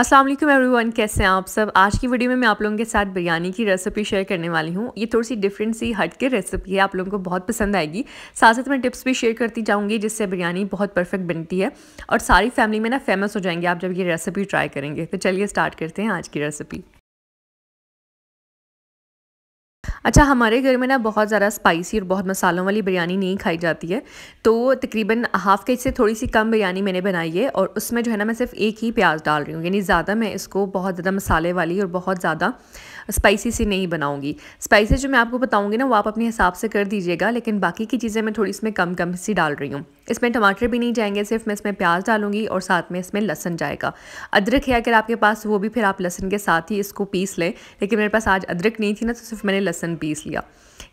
अस्सलाम वालेकुम एवरीवन कैसे हैं आप सब आज की वीडियो में मैं आप लोगों के साथ बिरयानी की रेसिपी शेयर करने वाली हूँ ये थोड़ी सी डिफरेंट सी हट के रेसिपी है आप लोगों को बहुत पसंद आएगी साथ साथ मैं टिप्स भी शेयर करती जाऊँगी जिससे बिरयानी बहुत परफेक्ट बनती है और सारी फैमिली में ना फेमस हो जाएंगे आप जब ये रेसिपी ट्राई करेंगे तो चलिए स्टार्ट करते हैं आज की रेसिपी अच्छा हमारे घर में ना बहुत ज़्यादा स्पाइसी और बहुत मसालों वाली बिरयानी नहीं खाई जाती है तो तकरीबन हाफ़ के से थोड़ी सी कम बिरयानी मैंने बनाई है और उसमें जो है ना मैं सिर्फ एक ही प्याज डाल रही हूँ यानी ज़्यादा मैं इसको बहुत ज़्यादा मसाले वाली और बहुत ज़्यादा स्पाइसी सी नहीं बनाऊँगी स्पाइसी जो मैं आपको बताऊँगी ना वो आप अपने हिसाब से कर दीजिएगा लेकिन बाकी की चीज़ें मैं थोड़ी इसमें कम कम सी डाल रही हूँ इसमें टमाटर भी नहीं जाएंगे सिर्फ मैं इसमें प्याज डालूंगी और साथ में इसमें लहसन जाएगा अदरक है अगर आपके पास वो भी फिर आप लहसन के साथ ही इसको पीस लें लेकिन मेरे पास आज अदरक नहीं थी ना तो सिर्फ मैंने लहसन लहसुन पीस लिया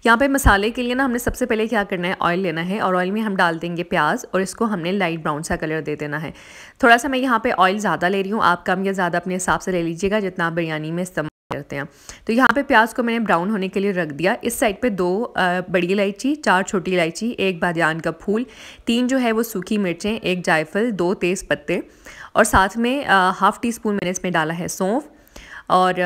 यहाँ पे मसाले के लिए ना हमने सबसे पहले क्या करना है ऑयल लेना है और ऑयल में हम डाल देंगे प्याज और इसको हमने लाइट ब्राउन सा कलर दे देना है थोड़ा सा मैं यहाँ पे ऑयल ज़्यादा ले रही हूँ आप कम या ज़्यादा अपने हिसाब से ले लीजिएगा जितना आप बिरयानी में इस्तेमाल करते हैं तो यहाँ पे प्याज को मैंने ब्राउन होने के लिए रख दिया इस साइड पे दो बड़ी इलायची चार छोटी इलायची एक बादयान का फूल तीन जो है वो सूखी मिर्चें एक जायफल दो तेज़ पत्ते और साथ में हाफ़ टी स्पून मैंने इसमें डाला है सौंफ और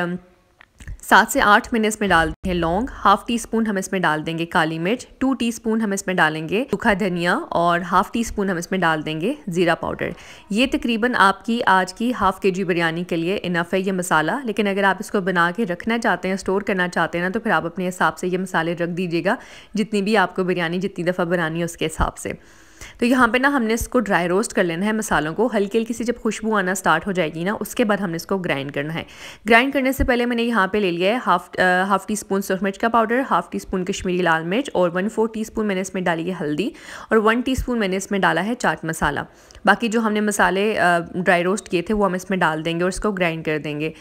सात से आठ मैंने इसमें डाल दिए हैं लौंग हाफ टी स्पून हम इसमें डाल देंगे काली मिर्च टू टी स्पून हम इसमें डालेंगे सूखा धनिया और हाफ टी स्पून हम इसमें डाल देंगे ज़ीरा पाउडर ये तकरीबन आपकी आज की हाफ के जी बिरयानी के लिए इनफ है ये मसाला लेकिन अगर आप इसको बना के रखना चाहते हैं स्टोर करना चाहते हैं ना तो फिर आप अपने हिसाब से ये मसाले रख दीजिएगा जितनी भी आपको बिरयानी जितनी दफ़ा बनानी है उसके हिसाब से तो यहाँ पे ना हमने इसको ड्राई रोस्ट कर लेना है मसालों को हल्की हल्की सी जब खुशबू आना स्टार्ट हो जाएगी ना उसके बाद हमने इसको ग्राइंड करना है ग्राइंड करने से पहले मैंने यहाँ पे ले लिया है हाफ हाफ टी स्पून सुरख मिर्च का powder half teaspoon Kashmiri लाल मिर्च और वन फोर टी स्पून मैंने इसमें डाली है हल्दी और वन टी स्पून मैंने इसमें डाला है चाट मसाला बाकी जो हमने मसाले ड्राई रोस्ट किए थे वो हम इसमें डाल देंगे और इसको ग्राइंड कर देंगे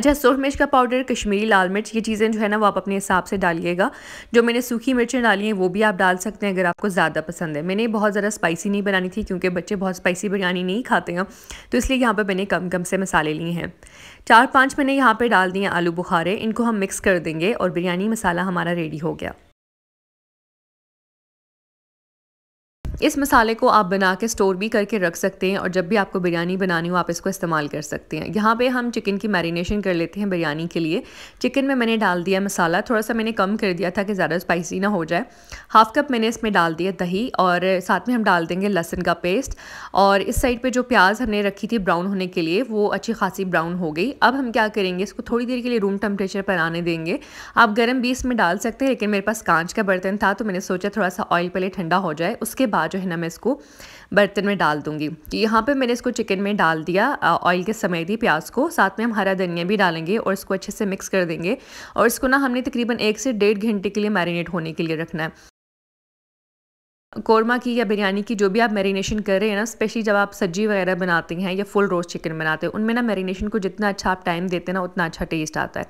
अच्छा सुरख मिर्च का पाउडर कश्मीरी लाल मिर्च ये चीज़ें जो है ना वो आप अपने हिसाब से डालिएगा जो मैंने सूखी मिर्चें डाली हैं वो भी आप डाल सकते हैं अगर आपको ज़्यादा पसंद है मैंने बहुत ज़्यादा स्पाइसी नहीं बनानी थी क्योंकि बच्चे बहुत स्पाइसी बिरयानी नहीं खाते हैं तो इसलिए यहाँ पर मैंने कम कम से मसाले लिए हैं चार पाँच मैंने यहाँ पर डाल दिए आलू बुखारे इनको हम मिक्स कर देंगे और बिरयानी मसाला हमारा रेडी हो गया इस मसाले को आप बना के स्टोर भी करके रख सकते हैं और जब भी आपको बिरयानी बनानी हो आप इसको इस्तेमाल कर सकते हैं यहाँ पे हम चिकन की मैरिनेशन कर लेते हैं बिरयानी के लिए चिकन में मैंने डाल दिया मसाला थोड़ा सा मैंने कम कर दिया था कि ज़्यादा स्पाइसी ना हो जाए हाफ़ कप मैंने इसमें डाल दिया दही और साथ में हम डाल देंगे लहसुन का पेस्ट और इस साइड पर जो प्याज हमने रखी थी ब्राउन होने के लिए वो अच्छी खासी ब्राउन हो गई अब हम क्या करेंगे इसको थोड़ी देर के लिए रूम टेम्परेचर पर आने देंगे आप गर्म भी इसमें डाल सकते हैं लेकिन मेरे पास कांच का बर्तन था तो मैंने सोचा थोड़ा सा ऑयल पहले ठंडा हो जाए उसके बाद जो है ना मैं इसको बर्तन में डाल दूँगी तो यहाँ पर मैंने इसको चिकन में डाल दिया ऑयल के समय दी प्याज को साथ में हम हरा धनिया भी डालेंगे और इसको अच्छे से मिक्स कर देंगे और इसको ना हमने तकरीबन एक से डेढ़ घंटे के लिए मैरिनेट होने के लिए रखना है कौरमा की या बिरयानी की जो भी आप मैरिनेशन कर रहे हैं ना स्पेशली जब आप सब्जी वगैरह बनाते हैं या फुल रोस्ट चिकन बनाते हैं उनमें ना मैरिनेशन को जितना अच्छा आप टाइम देते हैं ना उतना अच्छा टेस्ट आता है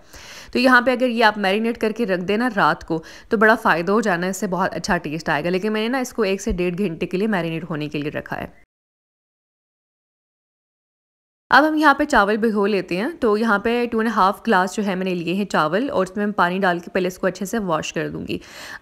तो यहाँ पे अगर ये आप मैरिनेट करके रख देना रात को तो बड़ा फ़ायदा हो जाना इससे बहुत अच्छा टेस्ट आएगा लेकिन मैंने ना इसको एक से डेढ़ घंटे के लिए मैरिनेट होने के लिए रखा है अब हम यहाँ पे चावल भिगो लेते हैं तो यहाँ पे टू एंड हाफ़ ग्लास जो है मैंने लिए हैं चावल और उसमें मैं पानी डाल के पहले इसको अच्छे से वॉश कर दूँगी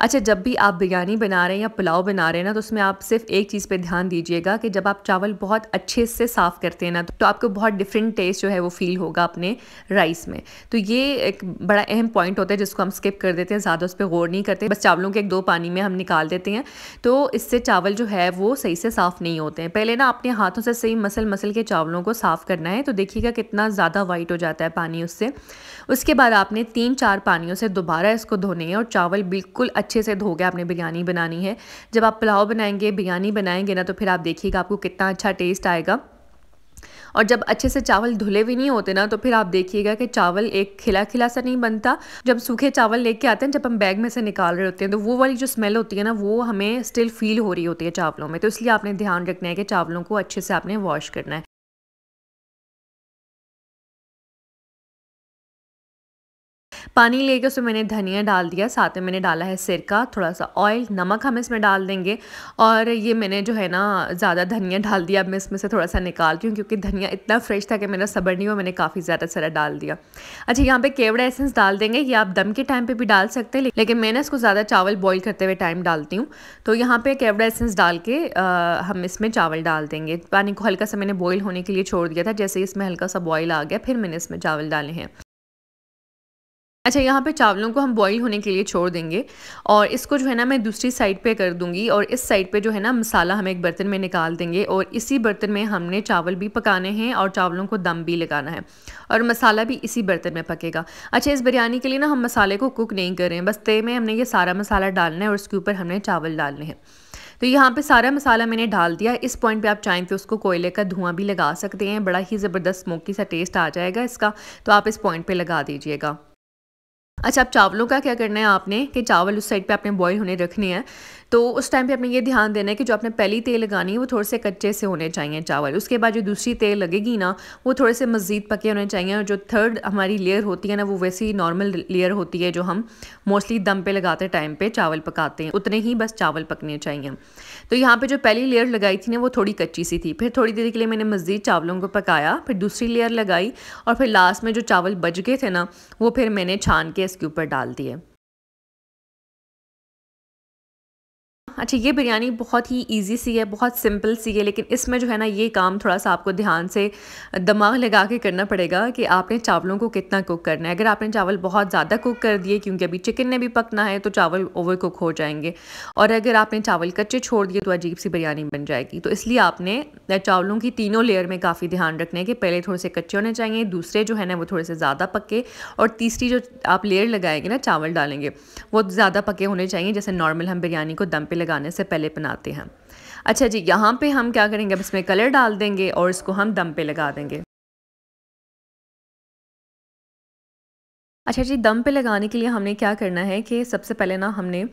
अच्छा जब भी आप बिरयानी बना रहे हैं या पुलाव बना रहे हैं ना तो उसमें आप सिर्फ एक चीज़ पे ध्यान दीजिएगा कि जब आप चावल बहुत अच्छे से साफ़ करते हैं ना तो आपको बहुत डिफरेंट टेस्ट जो है वो फील होगा अपने राइस में तो ये एक बड़ा अहम पॉइंट होता है जिसको हम स्किप कर देते हैं ज़्यादा उस पर गौर नहीं करते बस चावलों के एक दो पानी में हम निकाल देते हैं तो इससे चावल जो है वो सही से साफ़ नहीं होते हैं पहले ना अपने हाथों से सही मसल मसल के चावलों को साफ़ कर करना है तो देखिएगा कितना ज़्यादा वाइट हो जाता है पानी उससे उसके बाद आपने तीन चार पानियों से दोबारा इसको धोने हैं और चावल बिल्कुल अच्छे से धो के आपने बिरयानी बनानी है जब आप पुलाव बनाएंगे बिरयानी बनाएंगे ना तो फिर आप देखिएगा आपको कितना अच्छा टेस्ट आएगा और जब अच्छे से चावल धुले भी नहीं होते ना तो फिर आप देखिएगा कि चावल एक खिला खिला सा नहीं बनता जब सूखे चावल लेके आते हैं जब हम बैग में से निकाल रहे होते हैं तो वो वाली जो स्मेल होती है ना वो हमें स्टिल फील हो रही होती है चावलों में तो इसलिए आपने ध्यान रखना है कि चावलों को अच्छे से आपने वॉश करना है पानी लेके उसमें मैंने धनिया डाल दिया साथ में मैंने डाला है सिरका थोड़ा सा ऑयल नमक हम इसमें डाल देंगे और ये मैंने जो है ना ज़्यादा धनिया डाल दिया अब मैं इसमें से थोड़ा सा निकालती हूँ क्योंकि धनिया इतना फ्रेश था कि मेरा सबर नहीं हुआ मैंने काफ़ी ज़्यादा सारा डाल दिया अच्छा यहाँ पे केवड़ा एसेंस डाल देंगे ये आप दम के टाइम पर भी डाल सकते हैं लेकिन मैंने इसको ज़्यादा चावल बॉयल करते हुए टाइम डालती हूँ तो यहाँ पे केवड़ा एसेंस डाल के हम इसमें चावल डाल देंगे पानी को हल्का सा मैंने बॉयल होने के लिए छोड़ दिया था जैसे इसमें हल्का सा बॉयल आ गया फिर मैंने इसमें चावल डाले हैं अच्छा यहाँ पे चावलों को हम बॉईल होने के लिए छोड़ देंगे और इसको जो है ना मैं दूसरी साइड पे कर दूँगी और इस साइड पे जो है ना मसाला हम एक बर्तन में निकाल देंगे और इसी बर्तन में हमने चावल भी पकाने हैं और चावलों को दम भी लगाना है और मसाला भी इसी बर्तन में पकेगा अच्छा इस बिरयानी के लिए ना हम मसाले को कुक नहीं कर रहे हैं बस तय में हमने ये सारा मसाला डालना है और उसके ऊपर हमने चावल डालने हैं तो यहाँ पे सारा मसाला मैंने डाल दिया इस पॉइंट पे आप चाहें तो उसको कोयले का धुआं भी लगा सकते हैं बड़ा ही ज़बरदस्त स्मोकी सा टेस्ट आ जाएगा इसका तो आप इस पॉइंट पे लगा दीजिएगा अच्छा अब चावलों का क्या करना है आपने कि चावल उस साइड पे आपने बॉईल होने रखने हैं तो उस टाइम पे आपने ये ध्यान देना है कि जो आपने पहली तेल लगानी है वो थोड़े से कच्चे से होने चाहिए चावल उसके बाद जो दूसरी तेल लगेगी ना वो थोड़े से मज़ीद पके होने चाहिए और जो थर्ड हमारी लेयर होती है ना वो वैसी ही नॉर्मल लेयर होती है जो हम मोस्टली दम पे लगाते टाइम पे चावल पकाते हैं उतने ही बस चावल पकने चाहिए तो यहाँ पर जो पहली लेयर लगाई थी ना वो थोड़ी कच्ची सी थी फिर थोड़ी देर के लिए मैंने मज़ीद चावलों को पकाया फिर दूसरी लेयर लगाई और फिर लास्ट में जो चावल बच गए थे ना वो फिर मैंने छान के इसके ऊपर डाल दिए अच्छा ये बिरयानी बहुत ही ईजी सी है बहुत सिंपल सी है लेकिन इसमें जो है ना ये काम थोड़ा सा आपको ध्यान से दिमाग लगा के करना पड़ेगा कि आपने चावलों को कितना कुक करना है अगर आपने चावल बहुत ज़्यादा कुक कर दिए क्योंकि अभी चिकन ने भी पकना है तो चावल ओवर कुक हो जाएंगे और अगर आपने चावल कच्चे छोड़ दिए तो अजीब सी बिरयानी बन जाएगी तो इसलिए आपने चावलों की तीनों लेयर में काफ़ी ध्यान रखना है कि पहले थोड़े से कच्चे होने चाहिए दूसरे जो है ना वो थोड़े से ज़्यादा पके और तीसरी जो आप लेयर लगाएंगे ना चावल डालेंगे वो ज़्यादा पके होने चाहिए जैसे नॉर्मल हम बिरयानी को दम पे लगाने से पहले बनाते हैं अच्छा जी यहाँ पे हम क्या करेंगे अब इसमें कलर डाल देंगे और इसको हम दम पे लगा देंगे अच्छा जी दम पे लगाने के लिए हमने क्या करना है कि सबसे पहले ना हमने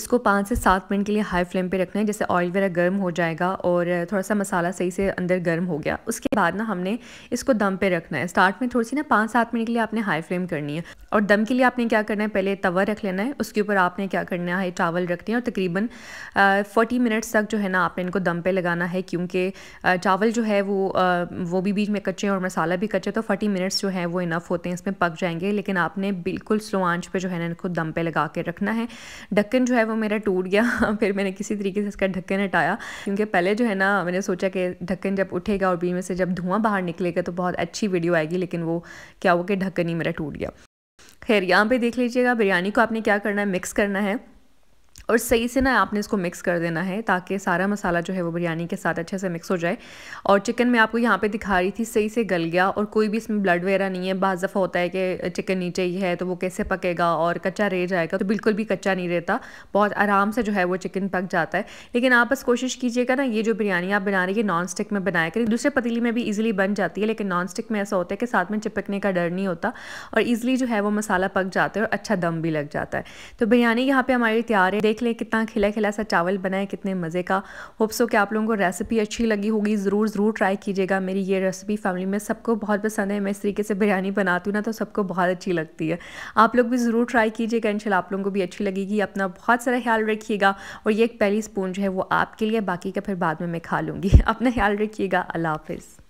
इसको पाँच से सात मिनट के लिए हाई फ्लेम पे रखना है जैसे ऑयल वगैरह गर्म हो जाएगा और थोड़ा सा मसाला सही से अंदर गर्म हो गया उसके बाद ना हमने इसको दम पे रखना है स्टार्ट में थोड़ी सी ना पाँच सात मिनट के लिए आपने हाई फ्लेम करनी है और दम के लिए आपने क्या करना है पहले तवा रख लेना है उसके ऊपर आपने क्या करना है चावल रखने हैं और तकरीबन फोर्टी मिनट्स तक जो है ना आपने इनको दम पर लगाना है क्योंकि चावल जो है वो वो भी बीच में कच्चे और मसाला भी कच्चे तो फोर्टी मिनट्स जो है वो इनफ होते हैं इसमें पक जाएंगे लेकिन आप आपने बिल्कुल स्लो आंच पे जो है ना इनको दम पे लगा के रखना है ढक्कन जो है वो मेरा टूट गया फिर मैंने किसी तरीके से इसका ढक्कन हटाया क्योंकि पहले जो है ना मैंने सोचा कि ढक्कन जब उठेगा और बीच में से जब धुआं बाहर निकलेगा तो बहुत अच्छी वीडियो आएगी लेकिन वो क्या हुआ कि ढक्कन ही मेरा टूट गया खैर यहाँ पे देख लीजिएगा बिरयानी को आपने क्या करना है मिक्स करना है और सही से ना आपने इसको मिक्स कर देना है ताकि सारा मसाला जो है वो बिरयानी के साथ अच्छे से मिक्स हो जाए और चिकन मैं आपको यहाँ पे दिखा रही थी सही से गल गया और कोई भी इसमें ब्लड वगैरह नहीं है बाज़ दफ़ा होता है कि चिकन नीचे ही है तो वो कैसे पकेगा और कच्चा रह जाएगा तो बिल्कुल भी कच्चा नहीं रहता बहुत आराम से जो है वो चिकन पक जाता है लेकिन आप बस कोशिश कीजिएगा ना ये जो बिरयानी आप बना रही है नॉन स्टिक में बनाया करें दूसरे पतीली में भी ईजिली बन जाती है लेकिन नॉन स्टिक में ऐसा होता है कि साथ में चिपकने का डर नहीं होता और ईजिली जो है वो मसाला पक जाता है और अच्छा दम भी लग जाता है तो बिरयानी यहाँ पर हमारी तैयार है देख लें कितना खिला खिला सा चावल बनाए कितने मज़े का होप्सो कि आप लोगों को रेसिपी अच्छी लगी होगी ज़रूर ज़रूर ट्राई कीजिएगा मेरी ये रेसिपी फैमिली में सबको बहुत पसंद है मैं इस तरीके से बिरयानी बनाती हूँ ना तो सबको बहुत अच्छी लगती है आप लोग भी ज़रूर ट्राई कीजिएगा इन आप लोगों को भी अच्छी लगेगी अपना बहुत सारा ख्याल रखिएगा और ये एक पहली स्पून जो है वो आपके लिए बाकी का फिर बाद में मैं खा लूँगी अपना ख्याल रखिएगा अल्लाह हाफिज़